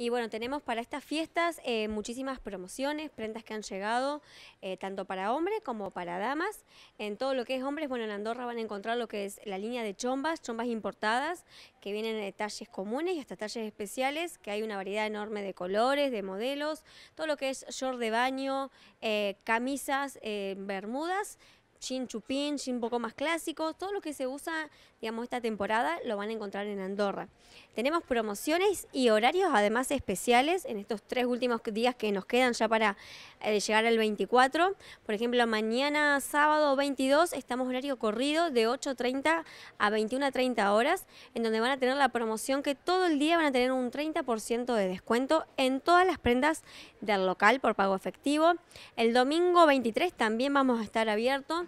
Y bueno, tenemos para estas fiestas eh, muchísimas promociones, prendas que han llegado, eh, tanto para hombres como para damas. En todo lo que es hombres, bueno, en Andorra van a encontrar lo que es la línea de chombas, chombas importadas, que vienen de talles comunes y hasta talles especiales, que hay una variedad enorme de colores, de modelos, todo lo que es short de baño, eh, camisas, bermudas. Chinchupin, chupín, un poco más clásico, todo lo que se usa, digamos, esta temporada lo van a encontrar en Andorra. Tenemos promociones y horarios además especiales en estos tres últimos días que nos quedan ya para eh, llegar al 24. Por ejemplo, mañana sábado 22 estamos horario corrido de 8.30 a 21.30 horas, en donde van a tener la promoción que todo el día van a tener un 30% de descuento en todas las prendas del local por pago efectivo. El domingo 23 también vamos a estar abierto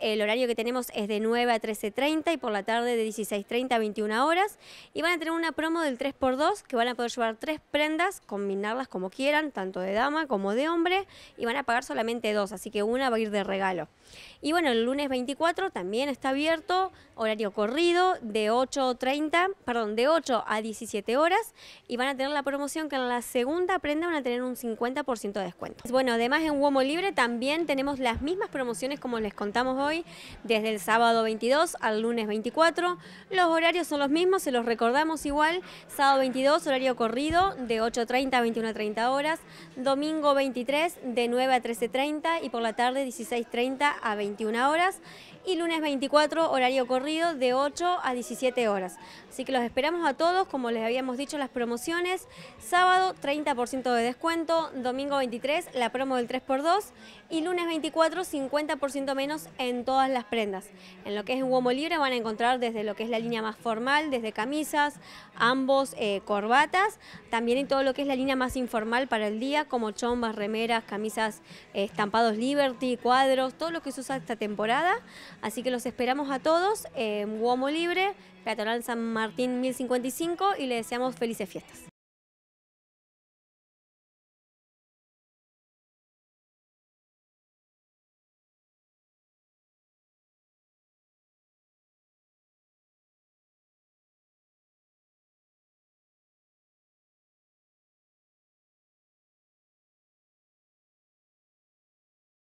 el horario que tenemos es de 9 a 13.30 y por la tarde de 16.30 a 21 horas. Y van a tener una promo del 3x2 que van a poder llevar tres prendas, combinarlas como quieran, tanto de dama como de hombre, y van a pagar solamente dos, así que una va a ir de regalo. Y bueno, el lunes 24 también está abierto, horario corrido, de 8.30, perdón, de 8 a 17 horas, y van a tener la promoción que en la segunda prenda van a tener un 50% de descuento. Bueno, además en Huomo Libre también tenemos las mismas promociones como les contamos hoy desde el sábado 22 al lunes 24. Los horarios son los mismos, se los recordamos igual. Sábado 22, horario corrido, de 8.30 a 21.30 horas. Domingo 23, de 9 a 13.30 y por la tarde 16.30 a 21 horas y lunes 24, horario corrido, de 8 a 17 horas. Así que los esperamos a todos, como les habíamos dicho, las promociones. Sábado, 30% de descuento. Domingo 23, la promo del 3x2. Y lunes 24, 50% menos en todas las prendas. En lo que es Uomo Libre van a encontrar desde lo que es la línea más formal, desde camisas, ambos eh, corbatas, también en todo lo que es la línea más informal para el día, como chombas, remeras, camisas, eh, estampados Liberty, cuadros, todo lo que se usa esta temporada. Así que los esperamos a todos en Huomo Libre, Catarán San Martín 1055 y les deseamos felices fiestas.